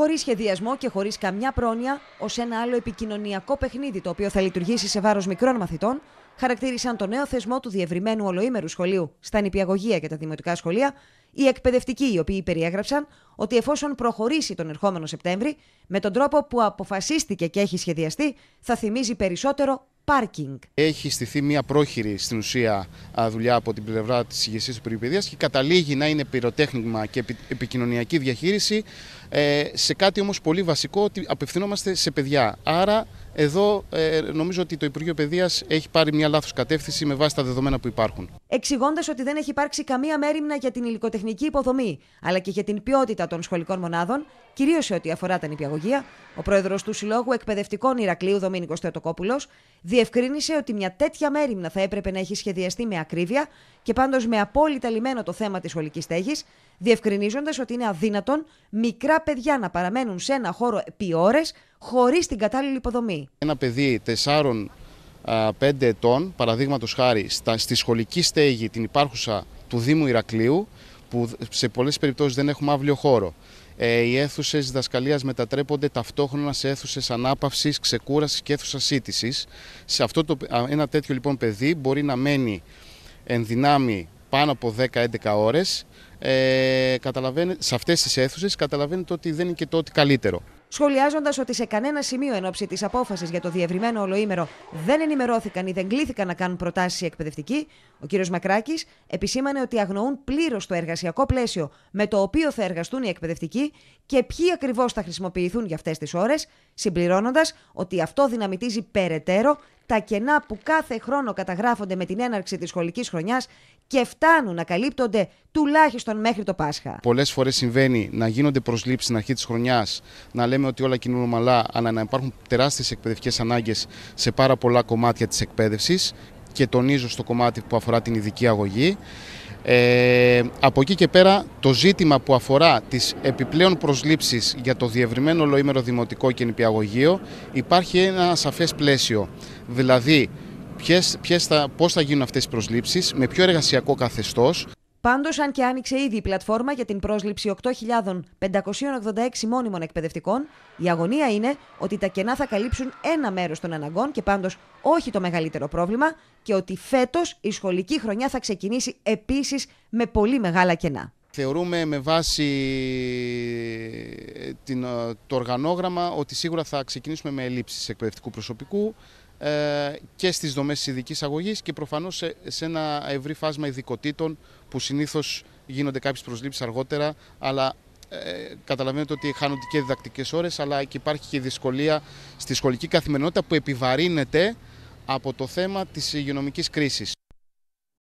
χωρίς σχεδιασμό και χωρίς καμιά πρόνοια, ως ένα άλλο επικοινωνιακό παιχνίδι το οποίο θα λειτουργήσει σε βάρος μικρών μαθητών, χαρακτήρισαν το νέο θεσμό του διευρυμένου ολοήμερου σχολείου στα νηπιαγωγεία και τα δημοτικά σχολεία, οι εκπαιδευτικοί οι οποίοι περιέγραψαν ότι εφόσον προχωρήσει τον ερχόμενο Σεπτέμβρη, με τον τρόπο που αποφασίστηκε και έχει σχεδιαστεί, θα θυμίζει περισσότερο έχει στηθεί μια πρόχειρη στην ουσία δουλειά από την πλευρά της ηγεσίας του Περιπαιδεία και καταλήγει να είναι πυροτέχνημα και επικοινωνιακή διαχείριση ε, σε κάτι όμως πολύ βασικό ότι απευθυνόμαστε σε παιδιά. Άρα εδώ ε, νομίζω ότι το Υπουργείο Παιδείας έχει πάρει μια λάθος κατεύθυνση με βάση τα δεδομένα που υπάρχουν. Εξηγώντας ότι δεν έχει υπάρξει καμία μέρημνα για την υλικοτεχνική υποδομή, αλλά και για την ποιότητα των σχολικών μονάδων, κυρίως σε ό,τι αφορά τα νηπιαγωγεία, ο πρόεδρος του Συλλόγου Εκπαιδευτικών Ηρακλείου Δομήνικος Θεοτοκόπουλος διευκρίνησε ότι μια τέτοια μέρημνα θα έπρεπε να έχει σχεδιαστεί με ακρίβεια και πάντως με απόλυτα λιμένο το θέμα της σχολικής στέγης, διευκρινίζοντας ότι είναι αδύνατον μικρά παιδιά να παραμένουν σε ένα χώρο επί ώρες, χωρίς την κατάλληλη υποδομή. Ένα παιδί 4-5 ετών, παραδείγματος χάρη, στη σχολική στέγη την υπάρχουσα του Δήμου Ηρακλείου, που σε πολλές περιπτώσεις δεν έχουμε αύριο χώρο. Ε, οι αίθουσες διδασκαλίας μετατρέπονται ταυτόχρονα σε αίθουσες ανάπαυσης, ξεκούρασης και αίθουσας σύντησης. Σε αυτό το, ένα τέτοιο λοιπόν παιδί μπορεί να μένει εν δυνάμει πάνω από 10-11 ώρες. ε, σε αυτές τις αίθουσες, καταλαβαίνετε ότι δεν είναι και το καλύτερο σχολιάζοντας ότι σε κανένα σημείο εν ώψη της απόφασης για το διευρυμένο ολοήμερο δεν ενημερώθηκαν ή δεν κλήθηκαν να κάνουν προτάσεις οι εκπαιδευτικοί, ο κ. Μακράκης επισήμανε ότι αγνοούν πλήρως το εργασιακό πλαίσιο με το οποίο θα εργαστούν οι εκπαιδευτικοί και ποιοι ακριβώς θα χρησιμοποιηθούν για αυτές τις ώρες, συμπληρώνοντας ότι αυτό δυναμητίζει περαιτέρω τα κενά που κάθε χρόνο καταγράφονται με την έναρξη της σχολικής χρονιάς και φτάνουν να καλύπτονται τουλάχιστον μέχρι το Πάσχα. Πολλές φορές συμβαίνει να γίνονται προσλήψεις στην αρχή της χρονιάς, να λέμε ότι όλα κινούν ομαλά, αλλά να υπάρχουν τεράστιες εκπαιδευτικές ανάγκες σε πάρα πολλά κομμάτια της εκπαίδευσης και τονίζω στο κομμάτι που αφορά την ειδική αγωγή. Ε, από εκεί και πέρα το ζήτημα που αφορά τις επιπλέον προσλήψεις για το διευρυμένο ολοήμερο δημοτικό και νηπιαγωγείο υπάρχει ένα σαφές πλαίσιο, δηλαδή ποιες, ποιες θα, πώς θα γίνουν αυτές οι προσλήψεις, με ποιο εργασιακό καθεστώς. Πάντως αν και άνοιξε ήδη η πλατφόρμα για την πρόσληψη 8.586 μόνιμων εκπαιδευτικών, η αγωνία είναι ότι τα κενά θα καλύψουν ένα μέρος των αναγκών και πάντως όχι το μεγαλύτερο πρόβλημα και ότι φέτος η σχολική χρονιά θα ξεκινήσει επίσης με πολύ μεγάλα κενά. Θεωρούμε με βάση ε, ε, το οργανόγραμμα ότι σίγουρα θα ξεκινήσουμε με ελλείψεις εκπαιδευτικού προσωπικού, ε, και στις δομές ειδικής αγωγής και προφανώς σε, ένα ευρύ φάσμα ειδικοτήτων που συνήθως γίνονται κάποιες προσλήψεις αργότερα, αλλά ε, καταλαβαίνετε ότι χάνονται και διδακτικές ώρες, αλλά και υπάρχει και δυσκολία στη σχολική καθημερινότητα που επιβαρύνεται από το θέμα της υγειονομικής κρίσης.